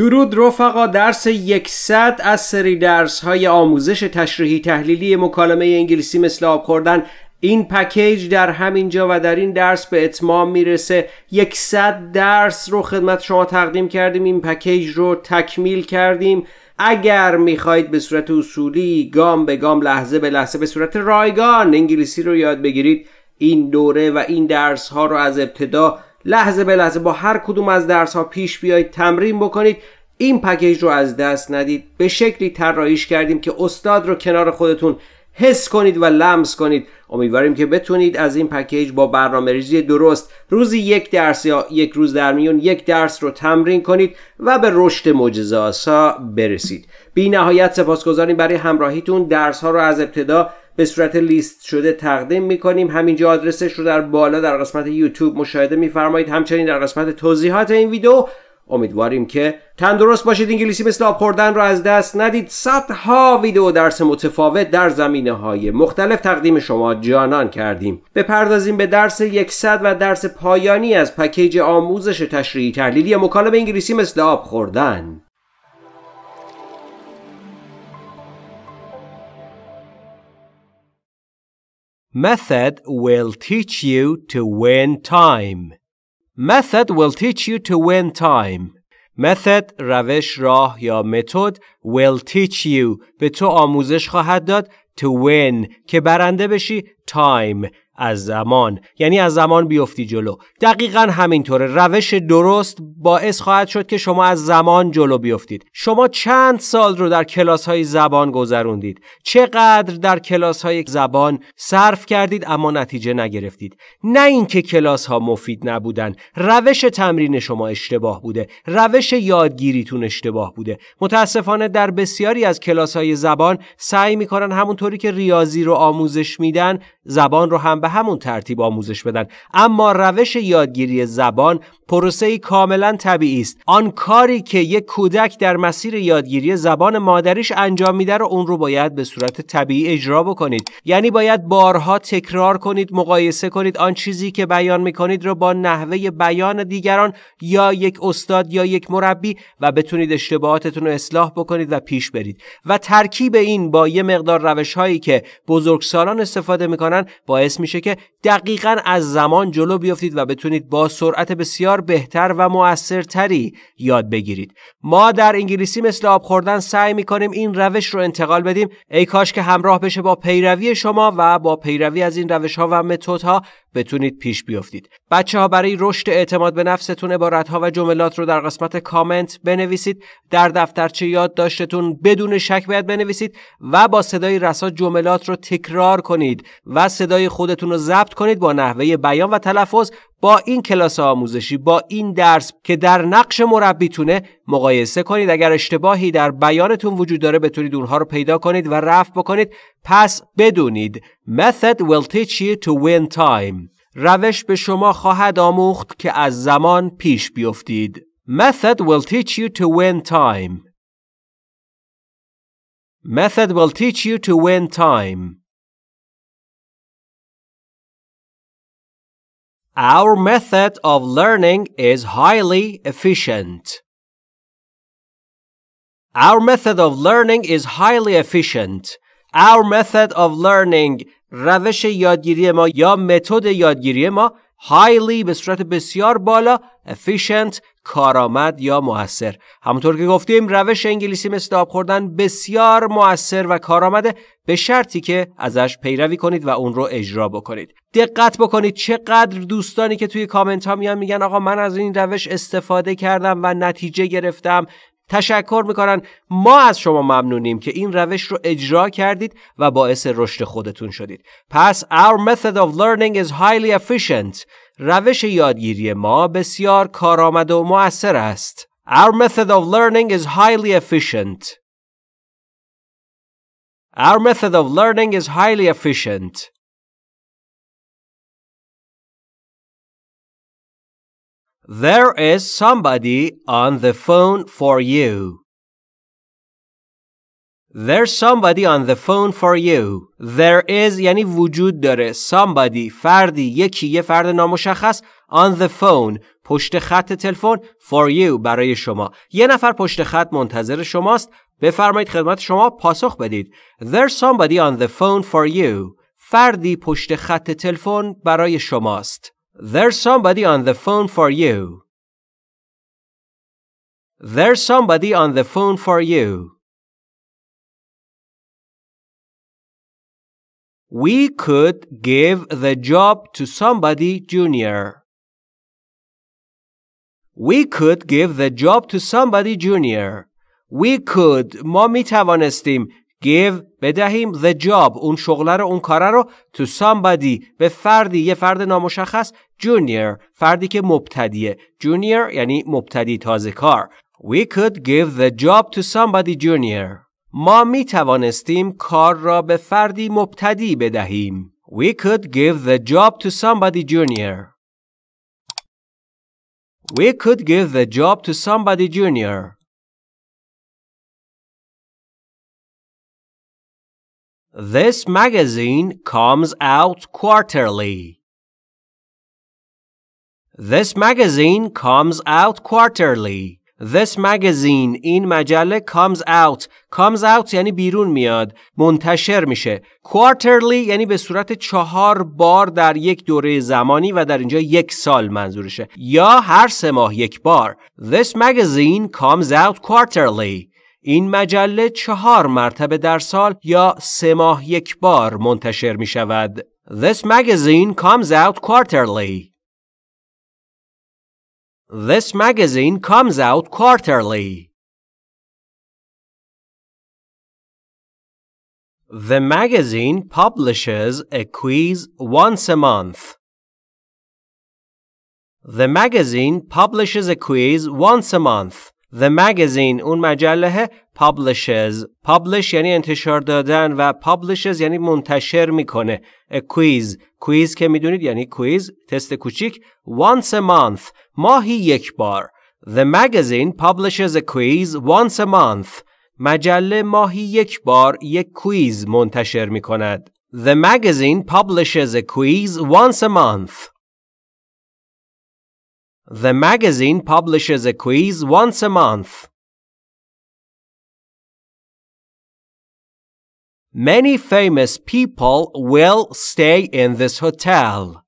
درود رفقا درس 100 از سری درس های آموزش تشریحی تحلیلی مکالمه انگلیسی مثل آب کردن این پکیج در همین جا و در این درس به اتمام میرسه 100 درس رو خدمت شما تقدیم کردیم این پکیج رو تکمیل کردیم اگر میخواهید به صورت اصولی گام به گام لحظه به لحظه به صورت رایگان انگلیسی رو یاد بگیرید این دوره و این درس ها رو از ابتدا لحظه به لحظه با هر کدوم از درس ها پیش بیایید تمرین بکنید این پکیج رو از دست ندید به شکلی طراحیش کردیم که استاد رو کنار خودتون حس کنید و لمس کنید امیدواریم که بتونید از این پکیج با برنامه ریزی درست روزی یک درس یا یک روز در میون یک درس رو تمرین کنید و به رشد معجزه برسید بی نهایت سپاسگزاریم برای همراهیتون درس ها رو از ابتدا به صورت لیست شده تقدیم میکنیم همینجا آدرسش رو در بالا در قسمت یوتیوب مشاهده میفرمایید همچنین در قسمت توضیحات این ویدیو امیدواریم که تندرست باشید انگلیسی مثل آب خوردن رو از دست ندید صدها ویدیو درس متفاوت در زمینه های مختلف تقدیم شما جانان کردیم بپردازیم به درس 100 و درس پایانی از پکیج آموزش تشریحی تحلیلی مکالمه انگلیسی مثل آب خوردن Method will teach you to win time. Method will teach you to win time. Method روش راه یا will teach you به تو آموزش خواهد داد to win که برنده بشی time از زمان یعنی از زمان بیفتی جلو دقیقا همینطوره روش درست باعث خواهد شد که شما از زمان جلو بیفتید شما چند سال رو در کلاس های زبان گذروندید چقدر در کلاس های زبان صرف کردید اما نتیجه نگرفتید نه اینکه کلاس ها مفید نبودن روش تمرین شما اشتباه بوده روش یادگیریتون اشتباه بوده متاسفانه در بسیاری از کلاس های زبان سعی میکنن همونطوری که ریاضی رو آموزش میدن زبان رو هم به همون ترتیب آموزش بدن اما روش یادگیری زبان پروسه کاملا طبیعی است آن کاری که یک کودک در مسیر یادگیری زبان مادریش انجام میده رو اون رو باید به صورت طبیعی اجرا بکنید یعنی باید بارها تکرار کنید مقایسه کنید آن چیزی که بیان میکنید رو با نحوه بیان دیگران یا یک استاد یا یک مربی و بتونید اشتباهاتتون رو اصلاح بکنید و پیش برید و ترکیب این با یه مقدار روش هایی که بزرگسالان استفاده میکنن باعث میشه که دقیقا از زمان جلو بیافتید و بتونید با سرعت بسیار بهتر و موثرتری یاد بگیرید ما در انگلیسی مثل آب خوردن سعی کنیم این روش رو انتقال بدیم ای کاش که همراه بشه با پیروی شما و با پیروی از این روش ها و متدها. بتونید پیش بیافتید بچه ها برای رشد اعتماد به نفستون عبارت ها و جملات رو در قسمت کامنت بنویسید در دفترچه یادداشتتون بدون شک باید بنویسید و با صدای رسا جملات رو تکرار کنید و صدای خودتون رو ضبط کنید با نحوه بیان و تلفظ با این کلاس آموزشی با این درس که در نقش مربیتونه مقایسه کنید اگر اشتباهی در بیانتون وجود داره بتونید اونها رو پیدا کنید و رفع بکنید پس بدونید method will teach you to win time روش به شما خواهد آموخت که از زمان پیش بیفتید method will teach you to win time method will teach you to win time Our method of learning is highly efficient. Our method of learning is highly efficient. Our method of learning روش یادگیری ما یا متد یادگیری ما highly به صورت بسیار بالا efficient کارآمد یا موثر همونطور که گفتیم روش انگلیسی مثل آب خوردن بسیار موثر و کارآمده به شرطی که ازش پیروی کنید و اون رو اجرا بکنید دقت بکنید چقدر دوستانی که توی کامنت ها میان میگن آقا من از این روش استفاده کردم و نتیجه گرفتم تشکر میکنن ما از شما ممنونیم که این روش رو اجرا کردید و باعث رشد خودتون شدید پس our method of learning is highly efficient روش یادگیری ما بسیار کارآمد و مؤثر است Our method of learning is highly efficient. Our method of learning is highly efficient. There is somebody on the phone for you. There's somebody on the phone for you. There is یعنی وجود داره. Somebody فردی یکی یه فرد نامشخص on the phone پشت خط تلفن for you برای شما. یه نفر پشت خط منتظر شماست. بفرمایید خدمت شما پاسخ بدید. There's somebody on the phone for you. فردی پشت خط تلفن برای شماست. There's somebody on the phone for you. There's somebody on the phone for you. We could give the job to somebody junior. We could give the job to somebody junior. We could ما می توانستیم give بدهیم the job اون شغل رو اون کار رو to somebody به فردی یه فرد نامشخص junior فردی که مبتدیه junior یعنی مبتدی تازه کار we could give the job to somebody junior ما می توانستیم کار را به فردی مبتدی بدهیم we could give the job to somebody junior we could give the job to somebody junior This magazine comes out quarterly. This magazine comes out quarterly. This magazine این مجله comes out comes out یعنی بیرون میاد منتشر میشه quarterly یعنی به صورت چهار بار در یک دوره زمانی و در اینجا یک سال منظورشه یا هر سه ماه یک بار This magazine comes out quarterly این مجله چهار مرتبه در سال یا سه ماه یک بار منتشر می شود. This magazine comes out quarterly. This magazine comes out quarterly. The magazine publishes a quiz once a month. The magazine publishes a quiz once a month. The magazine اون مجله publishes publish یعنی انتشار دادن و publishes یعنی منتشر میکنه a quiz quiz که میدونید یعنی quiz تست کوچیک once a month ماهی یک بار The magazine publishes a quiz once a month مجله ماهی یک بار یک quiz منتشر می کند. The magazine publishes a quiz once a month. The magazine publishes a quiz once a month. Many famous people will stay in this hotel.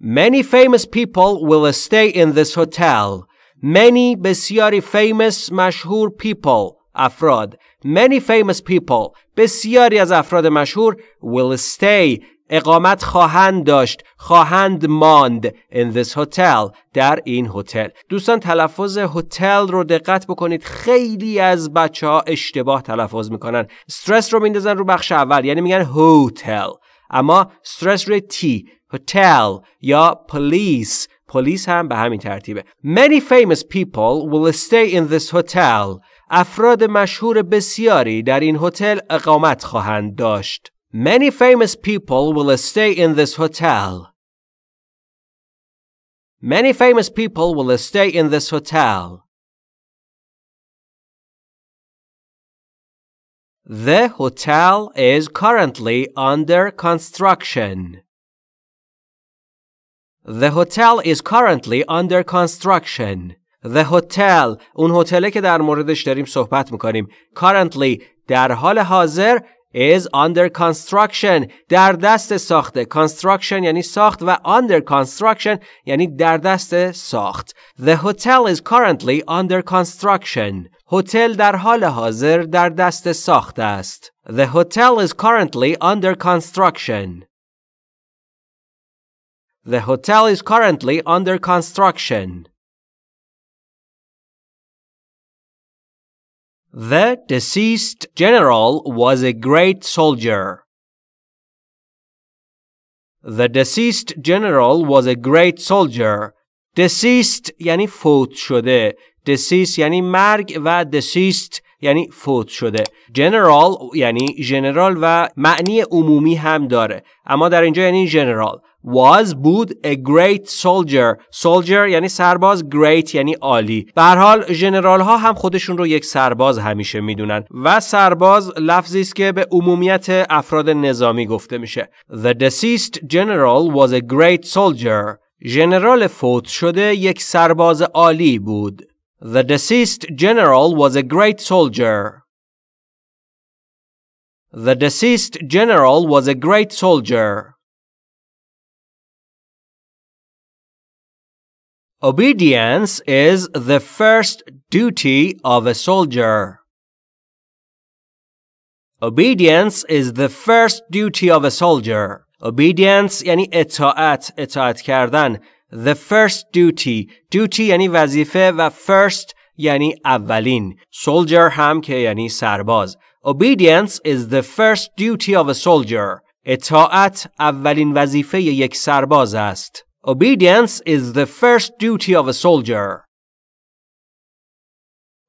Many famous people will stay in this hotel. Many بسیاری famous مشهور people افراد many famous people بسیاری از افراد مشهور will stay اقامت خواهند داشت خواهند ماند in this hotel در این هتل دوستان تلفظ هتل رو دقت بکنید خیلی از بچه ها اشتباه تلفظ میکنن استرس رو میندازن رو بخش اول یعنی میگن هتل اما استرس روی تی هتل یا پلیس پلیس هم به همین ترتیبه many famous people will stay in this hotel افراد مشهور بسیاری در این هتل اقامت خواهند داشت Many famous people will stay in this hotel. Many famous people will stay in this hotel. The hotel is currently under construction. The hotel is currently under construction. The hotel un هتله ke در موردش داریم صحبت میکنیم currently در حال حاضر is under construction در دست ساخته construction یعنی ساخت و under construction یعنی در دست ساخت The hotel is currently under construction هتل در حال حاضر در دست ساخت است The hotel is currently under construction The hotel is currently under construction The deceased general was a great soldier. The deceased general was a great soldier. Deceased یعنی فوت شده. Deceased یعنی مرگ و deceased یعنی فوت شده جنرال یعنی جنرال و معنی عمومی هم داره اما در اینجا یعنی جنرال was بود a great soldier soldier یعنی سرباز great یعنی عالی به حال ژنرال ها هم خودشون رو یک سرباز همیشه میدونن و سرباز لفظی است که به عمومیت افراد نظامی گفته میشه the deceased general was a great soldier جنرال فوت شده یک سرباز عالی بود The deceased general was a great soldier. The deceased general was a great soldier. Obedience is the first duty of a soldier. Obedience is the first duty of a soldier. Obedience یعنی اطاعت اطاعت کردن the first duty duty یعنی وظیفه و first یعنی اولین soldier هم که یعنی سرباز obedience is the first duty of a soldier اطاعت اولین وظیفه یک سرباز است obedience is the first duty of a soldier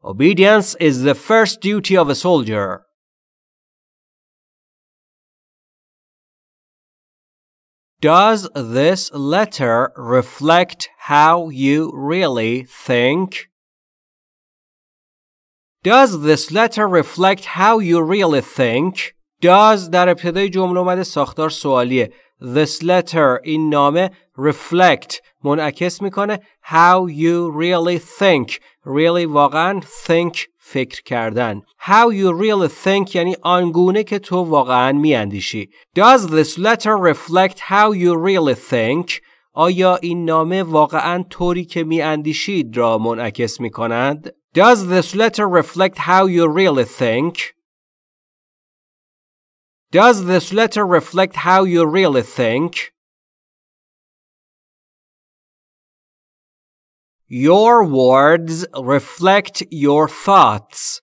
obedience is the first duty of a soldier Does this letter reflect how you really think? Does this letter reflect how you really think? Does در ابتدای جمله اومده ساختار سوالیه. This letter این نامه reflect منعکس میکنه how you really think really واقعا think فکر کردن how you really think یعنی آنگونه که تو واقعا میاندیشی does this letter reflect how you really think آیا این نامه واقعا طوری که میاندیشید را منعکس میکند does this letter reflect how you really think Does this letter reflect how you really think? Your words reflect your thoughts.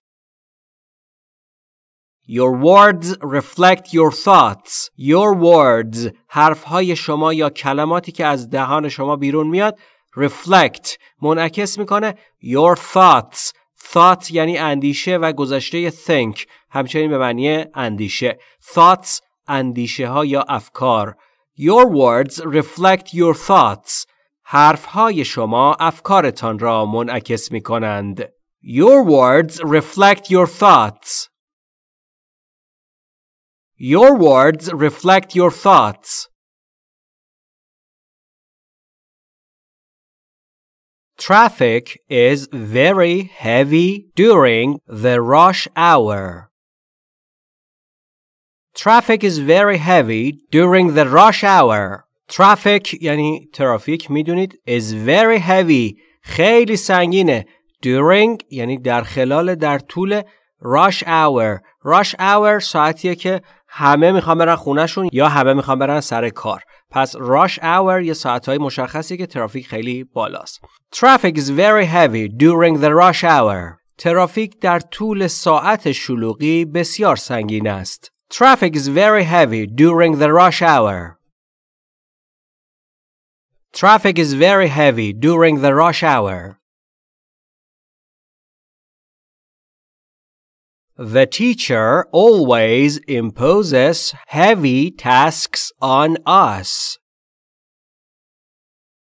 Your words reflect your thoughts. Your words حرفهای شما یا کلماتی که از دهان شما بیرون میاد reflect منعکس میکنه your thoughts thought یعنی اندیشه و گذشته think همچنین به معنی اندیشه thoughts اندیشه ها یا افکار Your words reflect your thoughts حرفهای شما افکارتان را منعکس می کنند. Your words reflect your thoughts. Your words reflect your thoughts. Traffic is very heavy during the rush hour. Traffic is very heavy during the rush hour. traffic یعنی ترافیک میدونید is very heavy خیلی سنگینه during یعنی در خلال در طول rush hour rush hour ساعتیه که همه میخوان برن خونهشون یا همه میخوان برن سر کار پس rush hour یه ساعتهای مشخصی که ترافیک خیلی بالاست traffic is very heavy during the rush hour ترافیک در طول ساعت شلوغی بسیار سنگین است traffic is very heavy during the rush hour Traffic is very heavy during the rush hour. The teacher always imposes heavy tasks on us.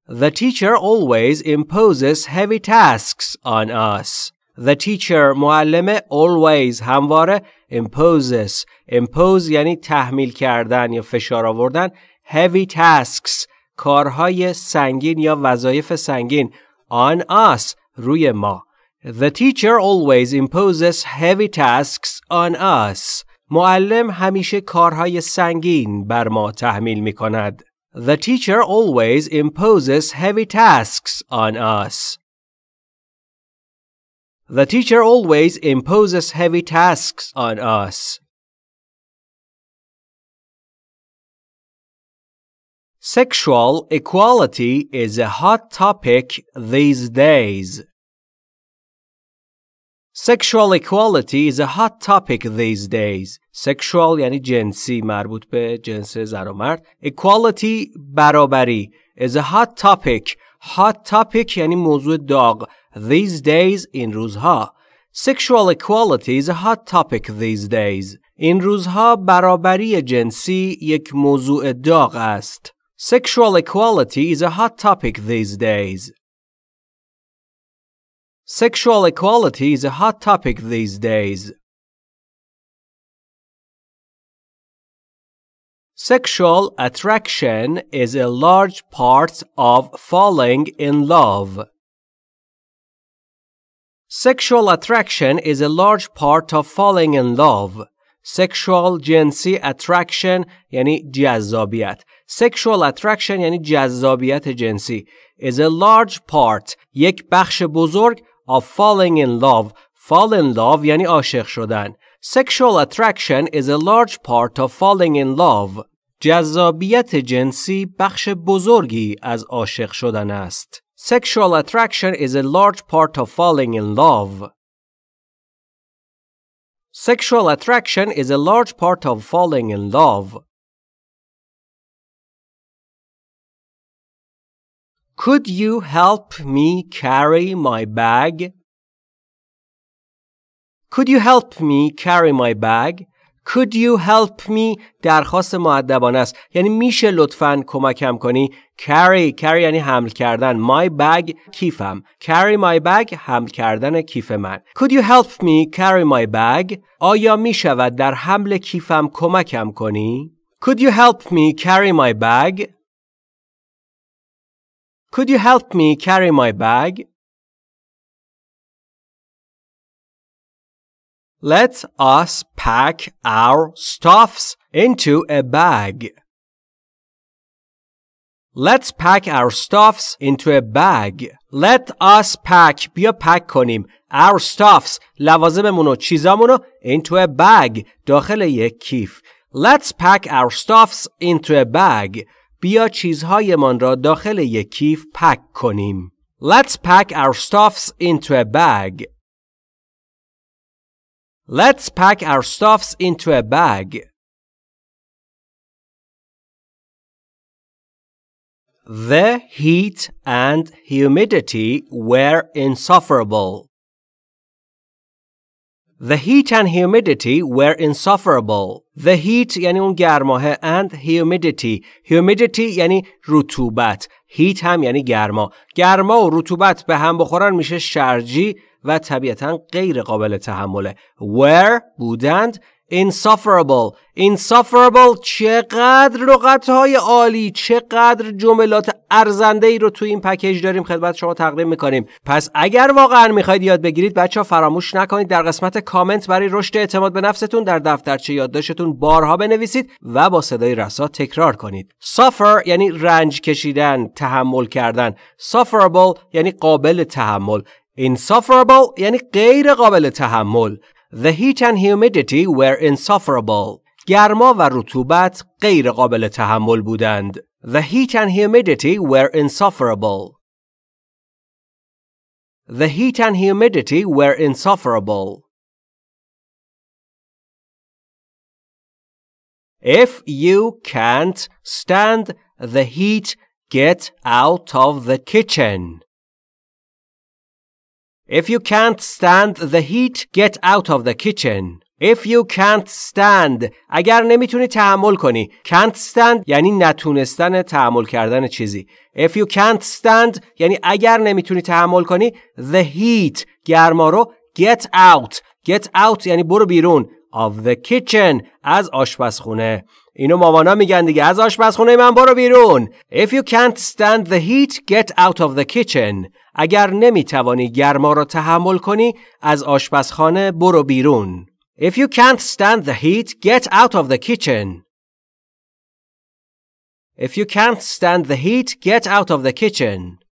The teacher always imposes heavy tasks on us. The teacher معلم always همواره imposes impose یعنی تحمیل کردن یا فشار آوردن heavy tasks کارهای سنگین یا وظایف سنگین on us روی ما. The teacher always imposes heavy tasks on us. معلم همیشه کارهای سنگین بر ما تحمیل می کند. The teacher always imposes heavy tasks on us. The teacher always imposes heavy tasks on us. Sexual equality is a hot topic these days. Sexual equality is a hot topic these days. Sexual یعنی جنسی مربوط به جنس زن و مرد. Equality برابری is a hot topic. Hot topic یعنی موضوع داغ. These days این روزها. Sexual equality is a hot topic these days. این روزها برابری جنسی یک موضوع داغ است. Sexual equality is a hot topic these days. Sexual equality is a hot topic these days. Sexual attraction is a large part of falling in love. Sexual attraction is a large part of falling in love. Sexual جنسی attraction یعنی جذابیت. Sexual attraction یعنی جذابیت جنسی is a large part یک بخش بزرگ of falling in love fall in love یعنی عاشق شدن Sexual attraction is a large part of falling in love جذابیت جنسی بخش بزرگی از عاشق شدن است Sexual attraction is a large part of falling in love Sexual attraction is a large part of falling in love Could you help me carry my bag? Could you help me carry my bag? Could you help me درخواست معدبانه است یعنی میشه لطفا کمکم کنی carry carry یعنی حمل کردن my bag کیفم carry my bag حمل کردن کیف من could you help me carry my bag آیا میشود در حمل کیفم کمکم کنی could you help me carry my bag could you help me carry my bag? Let us pack our stuffs into a bag. Let's pack our stuffs into a bag. Let us pack بیا پک کنیم our stuffs لوازممونو، چیزامونو، into a bag داخل یک کیف. Let's pack our stuffs into a bag. بیا چیزهایمان را داخل یک کیف پک کنیم. Let's pack our stuffs into a bag. Let's pack our stuffs into a bag. The heat and humidity were insufferable. The heat and humidity were insufferable. The heat یعنی اون گرماه and humidity. Humidity یعنی رطوبت. Heat هم یعنی گرما. گرما و رطوبت به هم بخورن میشه شرجی و طبیعتا غیر قابل تحمله. Were بودند insufferable insufferable چقدر لغت های عالی چقدر جملات ارزنده ای رو تو این پکیج داریم خدمت شما تقدیم میکنیم پس اگر واقعا میخواید یاد بگیرید بچه ها فراموش نکنید در قسمت کامنت برای رشد اعتماد به نفستون در دفترچه یادداشتتون بارها بنویسید و با صدای رسا تکرار کنید suffer یعنی رنج کشیدن تحمل کردن sufferable یعنی قابل تحمل insufferable یعنی غیر قابل تحمل The heat and humidity were insufferable. گرما و رطوبت غیر قابل تحمل بودند. The heat and humidity were insufferable. The heat and humidity were insufferable. If you can't stand the heat, get out of the kitchen. If you can't stand the heat, get out of the kitchen. If you can't stand اگر نمیتونی تحمل کنی can't stand یعنی نتونستن تحمل کردن چیزی If you can't stand یعنی اگر نمیتونی تحمل کنی the heat گرما رو get out get out یعنی برو بیرون of the kitchen از آشپزخونه اینو مامانا میگن دیگه از آشپزخونه من برو بیرون If you can't stand the heat get out of the kitchen اگر نمیتوانی گرما را تحمل کنی از آشپزخانه برو بیرون If you can't stand the heat get out of the kitchen If you can't stand the heat get out of the kitchen